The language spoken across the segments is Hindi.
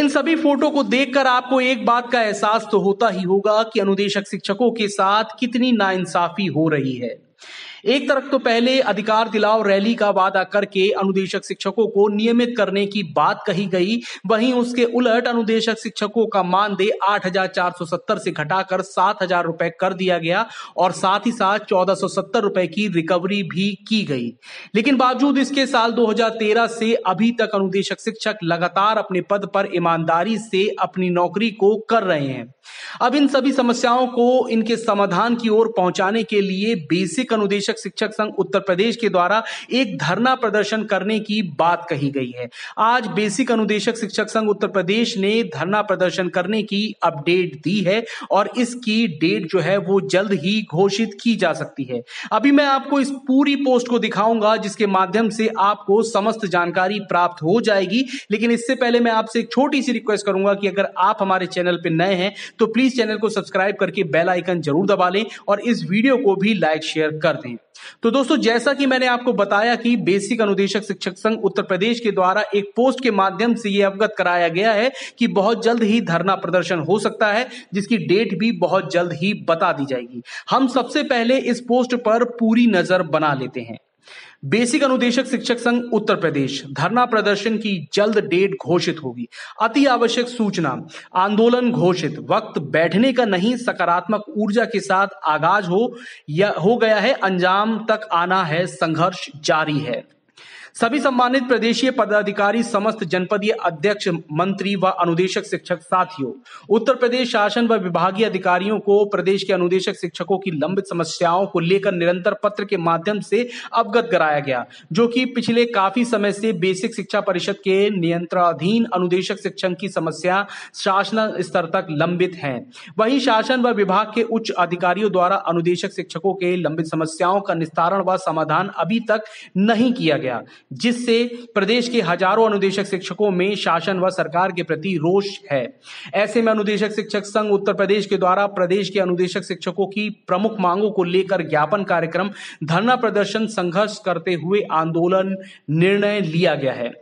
इन सभी फोटो को देखकर आपको एक बात का एहसास तो होता ही होगा कि अनुदेशक शिक्षकों के साथ कितनी नाइंसाफी हो रही है एक तरफ तो पहले अधिकार दिलाव रैली का वादा करके अनुदेशक शिक्षकों को नियमित करने की बात कही गई वहीं उसके उलट अनुदेशक शिक्षकों का मानदेय सत्तर से घटाकर हजार रुपए कर दिया गया और साथ ही साथ सत्तर रुपए की रिकवरी भी की गई लेकिन बावजूद इसके साल 2013 से अभी तक अनुदेशक शिक्षक लगातार अपने पद पर ईमानदारी से अपनी नौकरी को कर रहे हैं अब इन सभी समस्याओं को इनके समाधान की ओर पहुंचाने के लिए बेसिक अनुदेशक शिक्षक शिक्षक संघ उत्तर प्रदेश के द्वारा एक धरना प्रदर्शन करने की बात कही गई है आज बेसिक अनुदेशक शिक्षक संघ उत्तर प्रदेश ने धरना प्रदर्शन करने की अपडेट दी है और इसकी डेट जो है वो जल्द ही घोषित की जा सकती है अभी मैं आपको इस पूरी पोस्ट को दिखाऊंगा जिसके माध्यम से आपको समस्त जानकारी प्राप्त हो जाएगी लेकिन इससे पहले मैं आपसे एक छोटी सी रिक्वेस्ट करूंगा कि अगर आप हमारे चैनल पर नए हैं तो प्लीज चैनल को सब्सक्राइब करके बेल आइकन जरूर दबा लें और इस वीडियो को भी लाइक शेयर कर दें तो दोस्तों जैसा कि मैंने आपको बताया कि बेसिक अनुदेशक शिक्षक संघ उत्तर प्रदेश के द्वारा एक पोस्ट के माध्यम से यह अवगत कराया गया है कि बहुत जल्द ही धरना प्रदर्शन हो सकता है जिसकी डेट भी बहुत जल्द ही बता दी जाएगी हम सबसे पहले इस पोस्ट पर पूरी नजर बना लेते हैं बेसिक अनुदेशक शिक्षक संघ उत्तर प्रदेश धरना प्रदर्शन की जल्द डेट घोषित होगी अति आवश्यक सूचना आंदोलन घोषित वक्त बैठने का नहीं सकारात्मक ऊर्जा के साथ आगाज हो या हो गया है अंजाम तक आना है संघर्ष जारी है सभी सम्मानित प्रदेशीय पदाधिकारी समस्त जनपदीय अध्यक्ष मंत्री व अनुदेशक शिक्षक साथियों उत्तर प्रदेश शासन व विभागीय अधिकारियों को प्रदेश के अनुदेशक शिक्षकों की लंबित समस्याओं को लेकर निरंतर पत्र के माध्यम से अवगत कराया गया जो कि पिछले काफी समय से बेसिक शिक्षा परिषद के नियंत्रणाधीन अनुदेशक शिक्षक की समस्या शासन स्तर तक लंबित है वही शासन व विभाग के उच्च अधिकारियों द्वारा अनुदेशक शिक्षकों के लंबित समस्याओं का निस्तारण व समाधान अभी तक नहीं किया गया जिससे प्रदेश के हजारों अनुदेशक शिक्षकों में शासन व सरकार के प्रति रोष है ऐसे में अनुदेशक शिक्षक संघ उत्तर प्रदेश के द्वारा प्रदेश के अनुदेशक शिक्षकों की प्रमुख मांगों को लेकर ज्ञापन कार्यक्रम धरना प्रदर्शन संघर्ष करते हुए आंदोलन निर्णय लिया गया है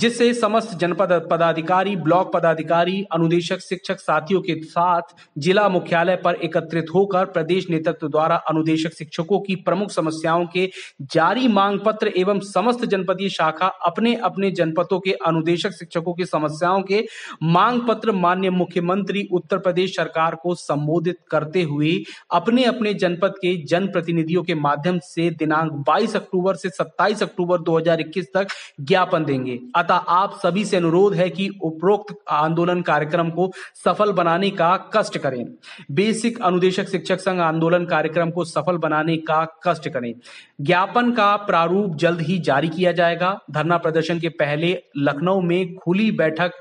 जिससे समस्त जनपद पदाधिकारी ब्लॉक पदाधिकारी अनुदेशक शिक्षक साथियों के साथ जिला मुख्यालय पर एकत्रित होकर प्रदेश नेतृत्व द्वारा अनुदेशक शिक्षकों की प्रमुख समस्याओं के जारी मांग पत्र एवं समस्त जन जनपदीय शाखा अपने अपने जनपदों के अनुदेशक शिक्षकों की समस्याओं के मांग पत्र मान्य मुख्यमंत्री उत्तर प्रदेश सरकार को संबोधित करते हुए अपने अपने जनपद के जनप्रतिनिधियों के माध्यम से दिनांक 22 अक्टूबर से 27 अक्टूबर 2021 तक ज्ञापन देंगे अतः आप सभी से अनुरोध है कि उपरोक्त आंदोलन कार्यक्रम को सफल बनाने का कष्ट करें बेसिक अनुदेशक शिक्षक संघ आंदोलन कार्यक्रम को सफल बनाने का कष्ट करें ज्ञापन का प्रारूप जल्द ही जारी किया किया जाएगा धरना प्रदर्शन के पहले लखनऊ में खुली बैठक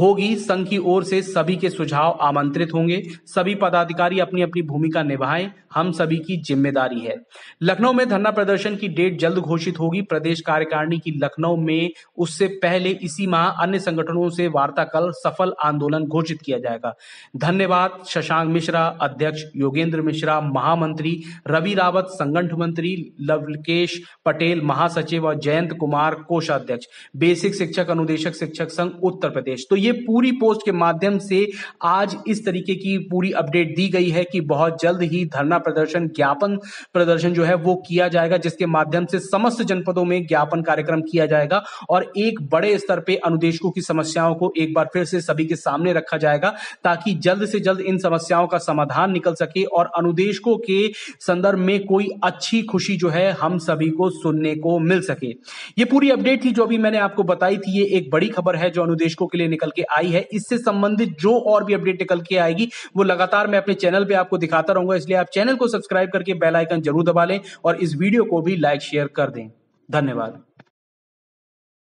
होगी संघ की ओर से सभी के सुझाव आमंत्रित होंगे सभी पदाधिकारी अपनी अपनी भूमिका निभाएं हम सभी की जिम्मेदारी है लखनऊ में धरना प्रदर्शन की डेट जल्द घोषित होगी प्रदेश कार्यकारिणी की लखनऊ में उससे पहले इसी माह अन्य संगठनों से वार्ता कर सफल आंदोलन घोषित किया जाएगा धन्यवाद शशांक मिश्रा अध्यक्ष योगेंद्र मिश्रा महामंत्री रवि रावत संगठन मंत्री लवकेश पटेल महासचिव और जयंत कुमार कोषाध्यक्ष बेसिक शिक्षक अनुदेशक शिक्षक संघ उत्तर प्रदेश तो ये पूरी पोस्ट के माध्यम से आज इस तरीके की पूरी अपडेट दी गई है कि बहुत जल्द ही धरना प्रदर्शन ज्ञापन प्रदर्शन जो है वो किया जाएगा जिसके माध्यम से समस्त जनपदों में ज्ञापन कार्यक्रम किया जाएगा और एक बड़े स्तर पर अनुदेशकों की समस्याओं को एक बार फिर से सभी के सामने रखा जाएगा ताकि जल्द से जल्द इन समस्याओं का समाधान निकल सके और अनुदेशकों के संदर्भ में कोई अच्छी खुशी जो है हम सभी को सुनने को मिल सके ये पूरी अपडेट थी जो भी मैंने आपको बताई थी ये एक बड़ी खबर है जो अनुदेशकों के लिए निकल के आई है इससे संबंधित जो और भी अपडेट निकल के आएगी वो लगातार मैं अपने चैनल पर आपको दिखाता रहूंगा इसलिए आप चैनल को सब्सक्राइब करके बेलाइकन जरूर दबा लें और इस वीडियो को भी लाइक शेयर कर दें धन्यवाद